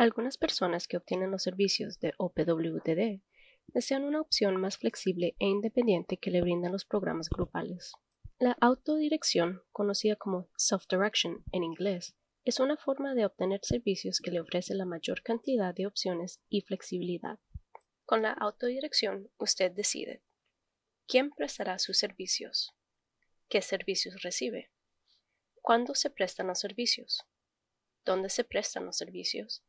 Algunas personas que obtienen los servicios de OPWTD desean una opción más flexible e independiente que le brindan los programas grupales. La autodirección, conocida como self-direction en inglés, es una forma de obtener servicios que le ofrece la mayor cantidad de opciones y flexibilidad. Con la autodirección, usted decide quién prestará sus servicios, qué servicios recibe, cuándo se prestan los servicios, dónde se prestan los servicios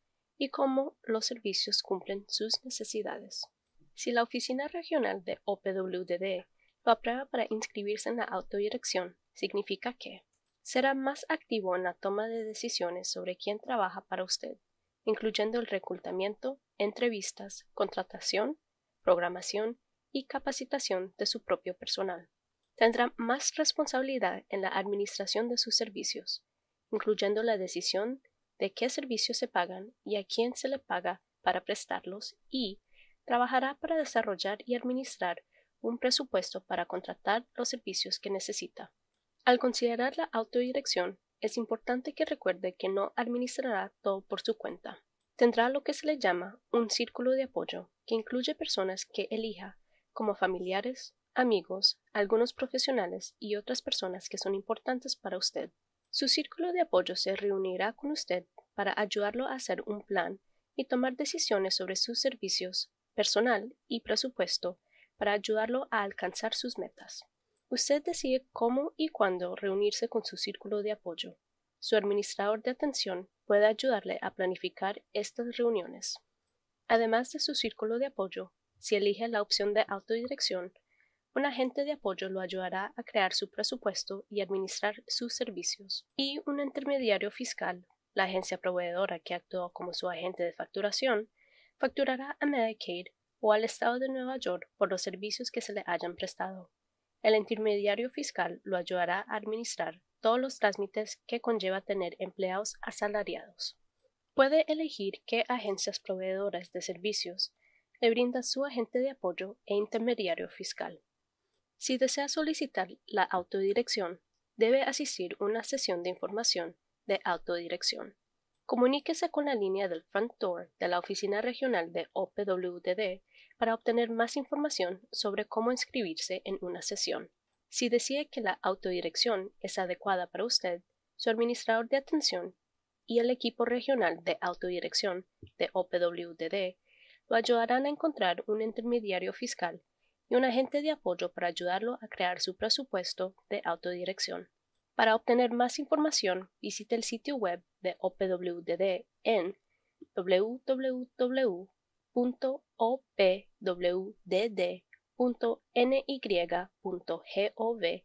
y cómo los servicios cumplen sus necesidades. Si la Oficina Regional de OPWD lo aprueba para inscribirse en la autodirección, significa que será más activo en la toma de decisiones sobre quién trabaja para usted, incluyendo el reclutamiento, entrevistas, contratación, programación y capacitación de su propio personal. Tendrá más responsabilidad en la administración de sus servicios, incluyendo la decisión de qué servicios se pagan y a quién se le paga para prestarlos y trabajará para desarrollar y administrar un presupuesto para contratar los servicios que necesita. Al considerar la autodirección, es importante que recuerde que no administrará todo por su cuenta. Tendrá lo que se le llama un círculo de apoyo, que incluye personas que elija, como familiares, amigos, algunos profesionales y otras personas que son importantes para usted. Su círculo de apoyo se reunirá con usted para ayudarlo a hacer un plan y tomar decisiones sobre sus servicios, personal y presupuesto para ayudarlo a alcanzar sus metas. Usted decide cómo y cuándo reunirse con su círculo de apoyo. Su administrador de atención puede ayudarle a planificar estas reuniones. Además de su círculo de apoyo, si elige la opción de autodirección, un agente de apoyo lo ayudará a crear su presupuesto y administrar sus servicios, y un intermediario fiscal, la agencia proveedora que actuó como su agente de facturación, facturará a Medicaid o al Estado de Nueva York por los servicios que se le hayan prestado. El intermediario fiscal lo ayudará a administrar todos los trámites que conlleva tener empleados asalariados. Puede elegir qué agencias proveedoras de servicios le brinda su agente de apoyo e intermediario fiscal. Si desea solicitar la autodirección, debe asistir a una sesión de información de autodirección. Comuníquese con la línea del Front Door de la Oficina Regional de OPWDD para obtener más información sobre cómo inscribirse en una sesión. Si decide que la autodirección es adecuada para usted, su administrador de atención y el equipo regional de autodirección de OPWDD lo ayudarán a encontrar un intermediario fiscal y un agente de apoyo para ayudarlo a crear su presupuesto de autodirección. Para obtener más información, visite el sitio web de OPWDD en www.opwdd.ny.gov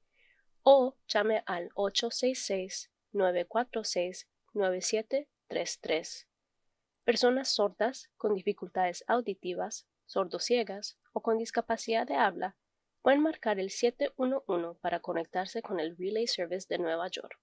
o llame al 866-946-9733. Personas sordas con dificultades auditivas, sordociegas o con discapacidad de habla pueden marcar el 711 para conectarse con el Relay Service de Nueva York.